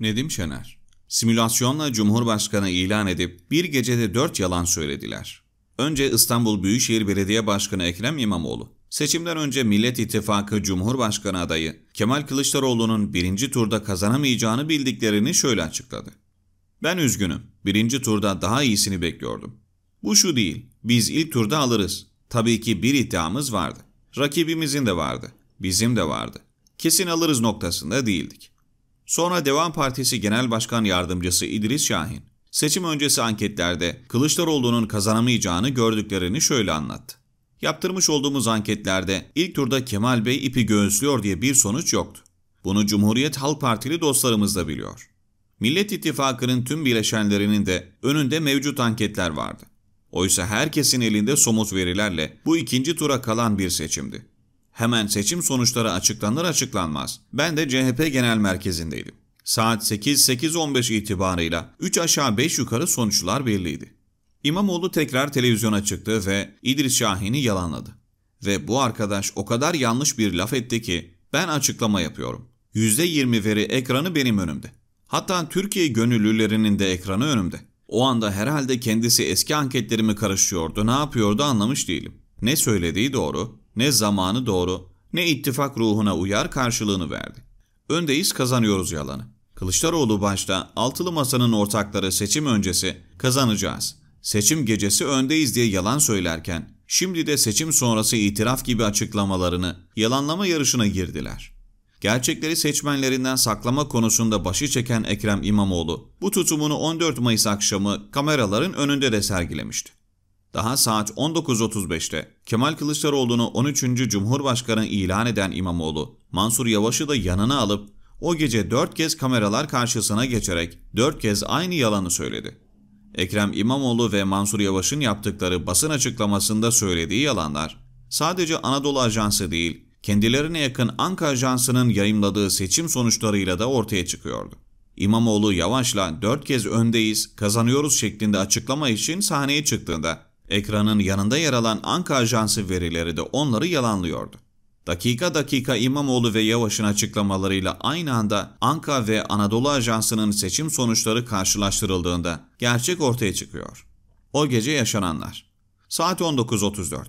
Nedim Şener Simülasyonla Cumhurbaşkanı ilan edip bir gecede dört yalan söylediler. Önce İstanbul Büyükşehir Belediye Başkanı Ekrem İmamoğlu, seçimden önce Millet İttifakı Cumhurbaşkanı adayı Kemal Kılıçdaroğlu'nun birinci turda kazanamayacağını bildiklerini şöyle açıkladı. Ben üzgünüm, birinci turda daha iyisini bekliyordum. Bu şu değil, biz ilk turda alırız. Tabii ki bir iddiamız vardı. Rakibimizin de vardı, bizim de vardı. Kesin alırız noktasında değildik. Sonra Devam Partisi Genel Başkan Yardımcısı İdris Şahin, seçim öncesi anketlerde Kılıçdaroğlu'nun kazanamayacağını gördüklerini şöyle anlattı. Yaptırmış olduğumuz anketlerde ilk turda Kemal Bey ipi göğüslüyor diye bir sonuç yoktu. Bunu Cumhuriyet Halk Partili dostlarımız da biliyor. Millet İttifakı'nın tüm bileşenlerinin de önünde mevcut anketler vardı. Oysa herkesin elinde somut verilerle bu ikinci tura kalan bir seçimdi. Hemen seçim sonuçları açıklanır açıklanmaz. Ben de CHP Genel Merkezi'ndeydim. Saat 8-8.15 itibarıyla 3 aşağı 5 yukarı sonuçlar belliydi. İmamoğlu tekrar televizyona çıktı ve İdris Şahin'i yalanladı. Ve bu arkadaş o kadar yanlış bir laf etti ki ben açıklama yapıyorum. %20 veri ekranı benim önümde. Hatta Türkiye gönüllülerinin de ekranı önümde. O anda herhalde kendisi eski anketlerimi karıştırıyordu. ne yapıyordu anlamış değilim. Ne söylediği doğru, ne zamanı doğru ne ittifak ruhuna uyar karşılığını verdi. Öndeyiz kazanıyoruz yalanı. Kılıçdaroğlu başta altılı masanın ortakları seçim öncesi kazanacağız, seçim gecesi öndeyiz diye yalan söylerken şimdi de seçim sonrası itiraf gibi açıklamalarını yalanlama yarışına girdiler. Gerçekleri seçmenlerinden saklama konusunda başı çeken Ekrem İmamoğlu bu tutumunu 14 Mayıs akşamı kameraların önünde de sergilemişti. Daha saat 19.35'te Kemal Kılıçdaroğlu'nu 13. Cumhurbaşkanı ilan eden İmamoğlu, Mansur Yavaş'ı da yanına alıp o gece 4 kez kameralar karşısına geçerek 4 kez aynı yalanı söyledi. Ekrem İmamoğlu ve Mansur Yavaş'ın yaptıkları basın açıklamasında söylediği yalanlar sadece Anadolu Ajansı değil, kendilerine yakın Anka Ajansı'nın yayımladığı seçim sonuçlarıyla da ortaya çıkıyordu. İmamoğlu Yavaş'la 4 kez öndeyiz, kazanıyoruz şeklinde açıklama için sahneye çıktığında Ekranın yanında yer alan Anka Ajansı verileri de onları yalanlıyordu. Dakika dakika İmamoğlu ve Yavaş'ın açıklamalarıyla aynı anda Anka ve Anadolu Ajansı'nın seçim sonuçları karşılaştırıldığında gerçek ortaya çıkıyor. O gece yaşananlar. Saat 19.34.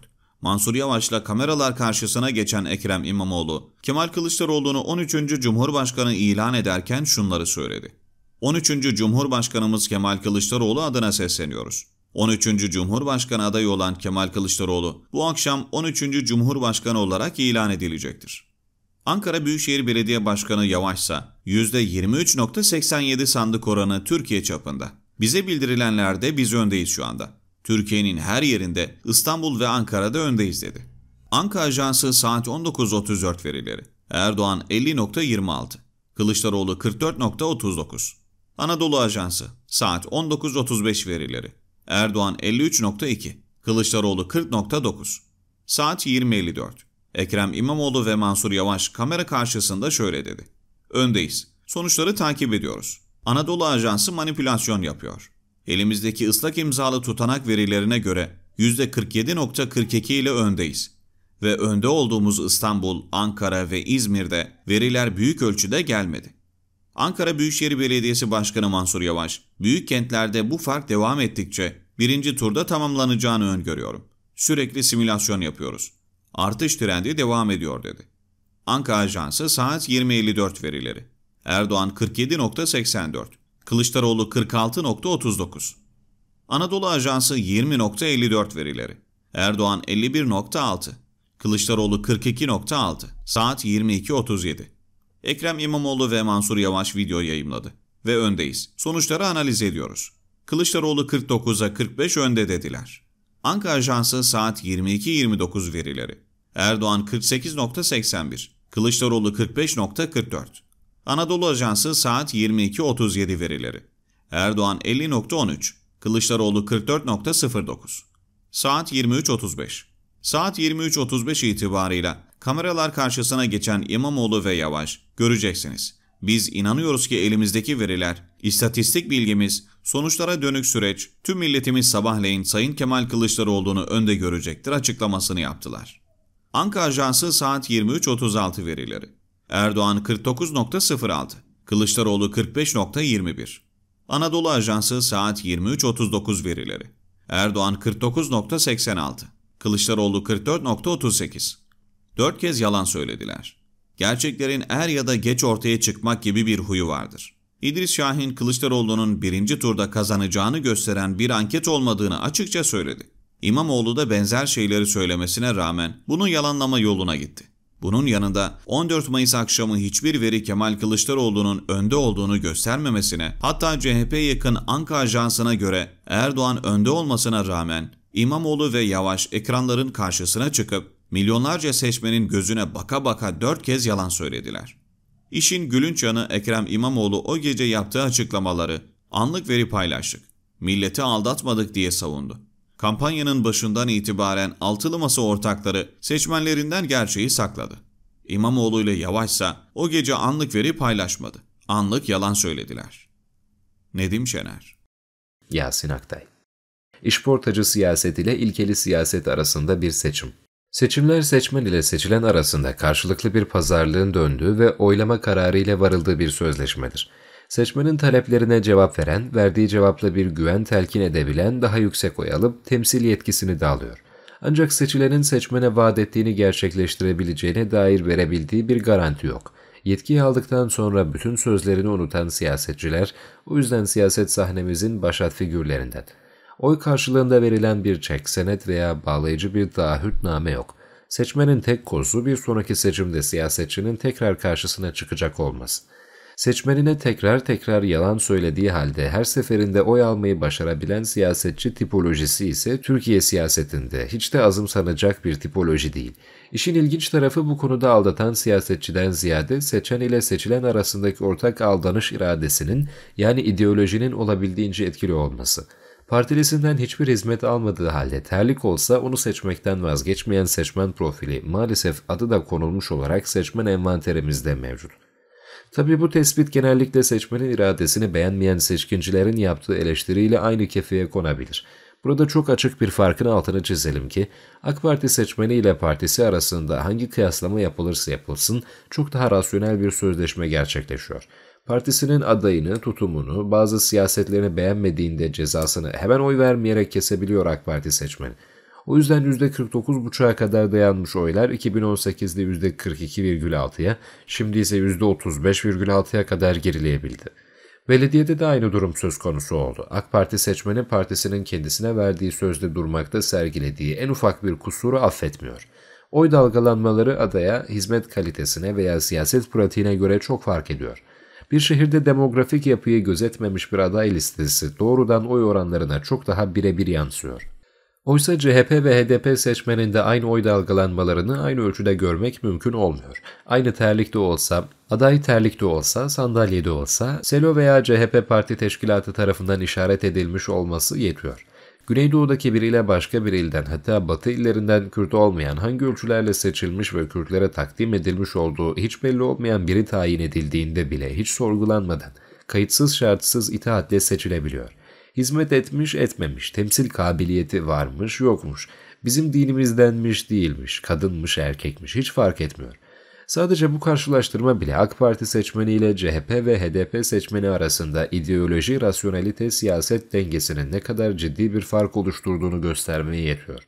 Mansur Yavaş'la kameralar karşısına geçen Ekrem İmamoğlu, Kemal Kılıçdaroğlu'nu 13. Cumhurbaşkanı ilan ederken şunları söyledi. 13. Cumhurbaşkanımız Kemal Kılıçdaroğlu adına sesleniyoruz. 13. Cumhurbaşkanı adayı olan Kemal Kılıçdaroğlu bu akşam 13. Cumhurbaşkanı olarak ilan edilecektir. Ankara Büyükşehir Belediye Başkanı Yavaşsa %23.87 sandık oranı Türkiye çapında. Bize bildirilenlerde biz öndeyiz şu anda. Türkiye'nin her yerinde İstanbul ve Ankara'da öndeyiz dedi. Anka Ajansı saat 19.34 verileri. Erdoğan 50.26. Kılıçdaroğlu 44.39. Anadolu Ajansı saat 19.35 verileri. Erdoğan 53.2, Kılıçdaroğlu 40.9. Saat 20.54. Ekrem İmamoğlu ve Mansur Yavaş kamera karşısında şöyle dedi. Öndeyiz. Sonuçları takip ediyoruz. Anadolu Ajansı manipülasyon yapıyor. Elimizdeki ıslak imzalı tutanak verilerine göre %47.42 ile öndeyiz. Ve önde olduğumuz İstanbul, Ankara ve İzmir'de veriler büyük ölçüde gelmedi. Ankara Büyükşehir Belediyesi Başkanı Mansur Yavaş, büyük kentlerde bu fark devam ettikçe birinci turda tamamlanacağını öngörüyorum. Sürekli simülasyon yapıyoruz. Artış trendi devam ediyor dedi. Anka Ajansı saat 20.54 verileri. Erdoğan 47.84, Kılıçdaroğlu 46.39. Anadolu Ajansı 20.54 verileri. Erdoğan 51.6, Kılıçdaroğlu 42.6, saat 22.37. Ekrem İmamoğlu ve Mansur Yavaş video yayımladı ve öndeyiz. Sonuçları analiz ediyoruz. Kılıçdaroğlu 49'a 45 önde dediler. Anka Ajansı saat 22.29 verileri. Erdoğan 48.81, Kılıçdaroğlu 45.44. Anadolu Ajansı saat 22.37 verileri. Erdoğan 50.13, Kılıçdaroğlu 44.09. Saat 23.35. Saat 23.35 itibarıyla kameralar karşısına geçen İmamoğlu ve Yavaş göreceksiniz. Biz inanıyoruz ki elimizdeki veriler, istatistik bilgimiz, sonuçlara dönük süreç tüm milletimiz sabahleyin Sayın Kemal Kılıçdaroğlu'nu önde görecektir açıklamasını yaptılar. Anka Ajansı saat 23.36 verileri. Erdoğan 49.06, Kılıçdaroğlu 45.21. Anadolu Ajansı saat 23.39 verileri. Erdoğan 49.86, Kılıçdaroğlu 44.38. Dört kez yalan söylediler. Gerçeklerin er ya da geç ortaya çıkmak gibi bir huyu vardır. İdris Şahin Kılıçdaroğlu'nun birinci turda kazanacağını gösteren bir anket olmadığını açıkça söyledi. İmamoğlu da benzer şeyleri söylemesine rağmen bunu yalanlama yoluna gitti. Bunun yanında 14 Mayıs akşamı hiçbir veri Kemal Kılıçdaroğlu'nun önde olduğunu göstermemesine, hatta CHP yakın Anka Ajansı'na göre Erdoğan önde olmasına rağmen İmamoğlu ve Yavaş ekranların karşısına çıkıp milyonlarca seçmenin gözüne baka baka dört kez yalan söylediler. İşin gülünç yanı Ekrem İmamoğlu o gece yaptığı açıklamaları anlık veri paylaştık. Milleti aldatmadık diye savundu. Kampanyanın başından itibaren altılı masa ortakları seçmenlerinden gerçeği sakladı. İmamoğlu ile Yavaşsa o gece anlık veri paylaşmadı. Anlık yalan söylediler. Nedim Şener Yasin Aktay İşportacı siyaset ile ilkeli siyaset arasında bir seçim. Seçimler seçmen ile seçilen arasında karşılıklı bir pazarlığın döndüğü ve oylama kararı ile varıldığı bir sözleşmedir. Seçmenin taleplerine cevap veren, verdiği cevapla bir güven telkin edebilen daha yüksek oy alıp temsil yetkisini de alıyor. Ancak seçilenin seçmene vaat ettiğini gerçekleştirebileceğine dair verebildiği bir garanti yok. Yetkiyi aldıktan sonra bütün sözlerini unutan siyasetçiler, o yüzden siyaset sahnemizin başat figürlerinden oy karşılığında verilen bir çek, senet veya bağlayıcı bir taahhütname yok. Seçmenin tek kozu bir sonraki seçimde siyasetçinin tekrar karşısına çıkacak olması. Seçmenine tekrar tekrar yalan söylediği halde her seferinde oy almayı başarabilen siyasetçi tipolojisi ise Türkiye siyasetinde hiç de azımsanacak bir tipoloji değil. İşin ilginç tarafı bu konuda aldatan siyasetçiden ziyade seçen ile seçilen arasındaki ortak aldanış iradesinin yani ideolojinin olabildiğince etkili olması.'' Partilisinden hiçbir hizmet almadığı halde terlik olsa onu seçmekten vazgeçmeyen seçmen profili maalesef adı da konulmuş olarak seçmen envanterimizde mevcut. Tabi bu tespit genellikle seçmenin iradesini beğenmeyen seçkincilerin yaptığı eleştiriyle aynı kefeye konabilir. Burada çok açık bir farkın altını çizelim ki AK Parti seçmeni ile partisi arasında hangi kıyaslama yapılırsa yapılsın çok daha rasyonel bir sözleşme gerçekleşiyor. Partisinin adayını, tutumunu, bazı siyasetlerini beğenmediğinde cezasını hemen oy vermeyerek kesebiliyor AK Parti seçmeni. O yüzden %49,5'a kadar dayanmış oylar 2018'de %42,6'ya, şimdi ise %35,6'ya kadar gerileyebildi. Belediyede de aynı durum söz konusu oldu. AK Parti seçmeni partisinin kendisine verdiği sözde durmakta sergilediği en ufak bir kusuru affetmiyor. Oy dalgalanmaları adaya, hizmet kalitesine veya siyaset pratiğine göre çok fark ediyor. Bir şehirde demografik yapıyı gözetmemiş bir aday listesi doğrudan oy oranlarına çok daha birebir yansıyor. Oysa CHP ve HDP seçmeninde aynı oy dalgalanmalarını aynı ölçüde görmek mümkün olmuyor. Aynı terlikte olsa, aday terlikte olsa, sandalyede olsa, SELO veya CHP parti teşkilatı tarafından işaret edilmiş olması yetiyor. Güneydoğu'daki biriyle başka bir ilden hatta batı illerinden Kürt olmayan hangi ölçülerle seçilmiş ve Kürtlere takdim edilmiş olduğu hiç belli olmayan biri tayin edildiğinde bile hiç sorgulanmadan kayıtsız şartsız itaatle seçilebiliyor. Hizmet etmiş etmemiş, temsil kabiliyeti varmış yokmuş, bizim dinimizdenmiş değilmiş, kadınmış erkekmiş hiç fark etmiyor. Sadece bu karşılaştırma bile AK Parti seçmeniyle CHP ve HDP seçmeni arasında ideoloji, rasyonalite, siyaset dengesinin ne kadar ciddi bir fark oluşturduğunu göstermeye yetiyor.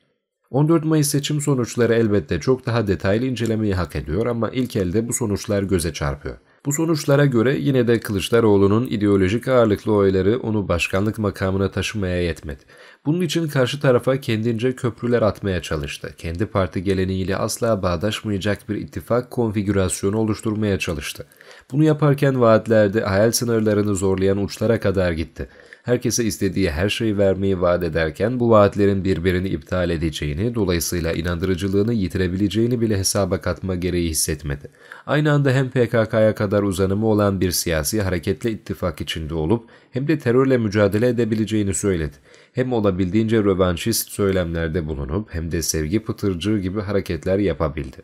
14 Mayıs seçim sonuçları elbette çok daha detaylı incelemeyi hak ediyor ama ilk elde bu sonuçlar göze çarpıyor. Bu sonuçlara göre yine de Kılıçdaroğlu'nun ideolojik ağırlıklı oyları onu başkanlık makamına taşımaya yetmedi. Bunun için karşı tarafa kendince köprüler atmaya çalıştı. Kendi parti geleneğiyle asla bağdaşmayacak bir ittifak konfigürasyonu oluşturmaya çalıştı. Bunu yaparken vaatlerde hayal sınırlarını zorlayan uçlara kadar gitti. Herkese istediği her şeyi vermeyi vaat ederken bu vaatlerin birbirini iptal edeceğini, dolayısıyla inandırıcılığını yitirebileceğini bile hesaba katma gereği hissetmedi. Aynı anda hem PKK'ya kadar uzanımı olan bir siyasi hareketle ittifak içinde olup hem de terörle mücadele edebileceğini söyledi. Hem olabilir olabildiğince rövanşist söylemlerde bulunup hem de sevgi pıtırcığı gibi hareketler yapabildi.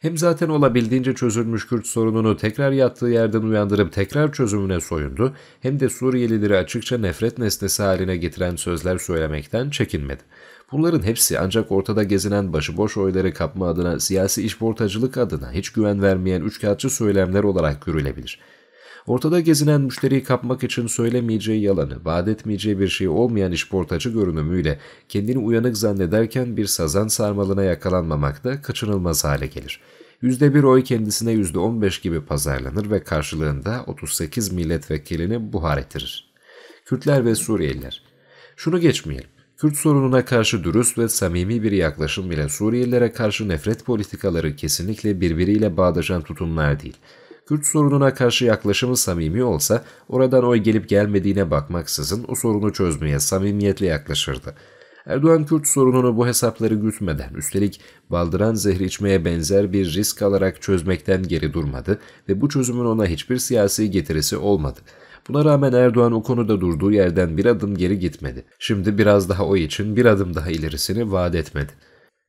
Hem zaten olabildiğince çözülmüş Kürt sorununu tekrar yattığı yerden uyandırıp tekrar çözümüne soyundu, hem de Suriyelileri açıkça nefret nesnesi haline getiren sözler söylemekten çekinmedi. Bunların hepsi ancak ortada gezinen başıboş oyları kapma adına, siyasi işportacılık adına hiç güven vermeyen üçkağıtçı söylemler olarak görülebilir.'' Ortada gezinen müşteriyi kapmak için söylemeyeceği yalanı, vaat etmeyeceği bir şey olmayan işportacı görünümüyle kendini uyanık zannederken bir sazan sarmalına yakalanmamak da kaçınılmaz hale gelir. %1 oy kendisine %15 gibi pazarlanır ve karşılığında 38 milletvekilini buhar ettirir. Kürtler ve Suriyeliler Şunu geçmeyelim. Kürt sorununa karşı dürüst ve samimi bir yaklaşım ile Suriyelilere karşı nefret politikaları kesinlikle birbiriyle bağdaşan tutumlar değil. Kürt sorununa karşı yaklaşımı samimi olsa oradan oy gelip gelmediğine bakmaksızın o sorunu çözmeye samimiyetle yaklaşırdı. Erdoğan Kürt sorununu bu hesapları gütmeden üstelik baldıran zehri içmeye benzer bir risk alarak çözmekten geri durmadı ve bu çözümün ona hiçbir siyasi getirisi olmadı. Buna rağmen Erdoğan o konuda durduğu yerden bir adım geri gitmedi. Şimdi biraz daha o için bir adım daha ilerisini vaat etmedi.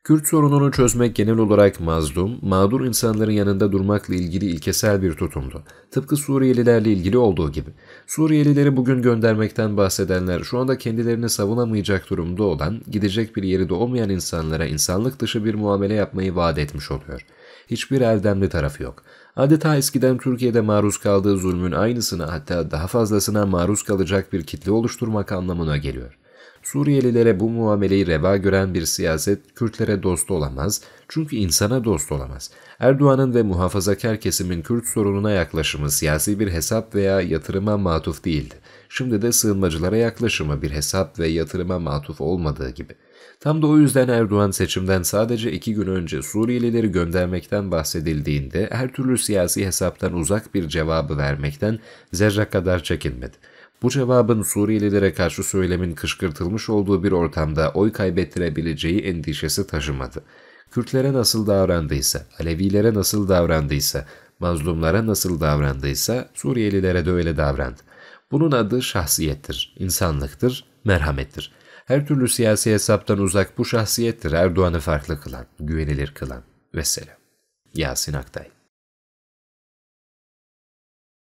Kürt sorununu çözmek genel olarak mazlum, mağdur insanların yanında durmakla ilgili ilkesel bir tutumdu. Tıpkı Suriyelilerle ilgili olduğu gibi. Suriyelileri bugün göndermekten bahsedenler şu anda kendilerini savunamayacak durumda olan, gidecek bir yeri de olmayan insanlara insanlık dışı bir muamele yapmayı vaat etmiş oluyor. Hiçbir erdemli tarafı yok. Adeta eskiden Türkiye'de maruz kaldığı zulmün aynısını hatta daha fazlasına maruz kalacak bir kitle oluşturmak anlamına geliyor. Suriyelilere bu muameleyi reva gören bir siyaset Kürtlere dost olamaz çünkü insana dost olamaz. Erdoğan'ın ve muhafazakar kesimin Kürt sorununa yaklaşımı siyasi bir hesap veya yatırıma matuf değildi. Şimdi de sığınmacılara yaklaşımı bir hesap ve yatırıma matuf olmadığı gibi. Tam da o yüzden Erdoğan seçimden sadece iki gün önce Suriyelileri göndermekten bahsedildiğinde her türlü siyasi hesaptan uzak bir cevabı vermekten zerre kadar çekinmedi. Bu cevabın Suriyelilere karşı söylemin kışkırtılmış olduğu bir ortamda oy kaybettirebileceği endişesi taşımadı. Kürtlere nasıl davrandıysa, Alevilere nasıl davrandıysa, mazlumlara nasıl davrandıysa Suriyelilere de öyle davrandı. Bunun adı şahsiyettir, insanlıktır, merhamettir. Her türlü siyasi hesaptan uzak bu şahsiyettir Erdoğan'ı farklı kılan, güvenilir kılan. Vesselam. Yasin Aktay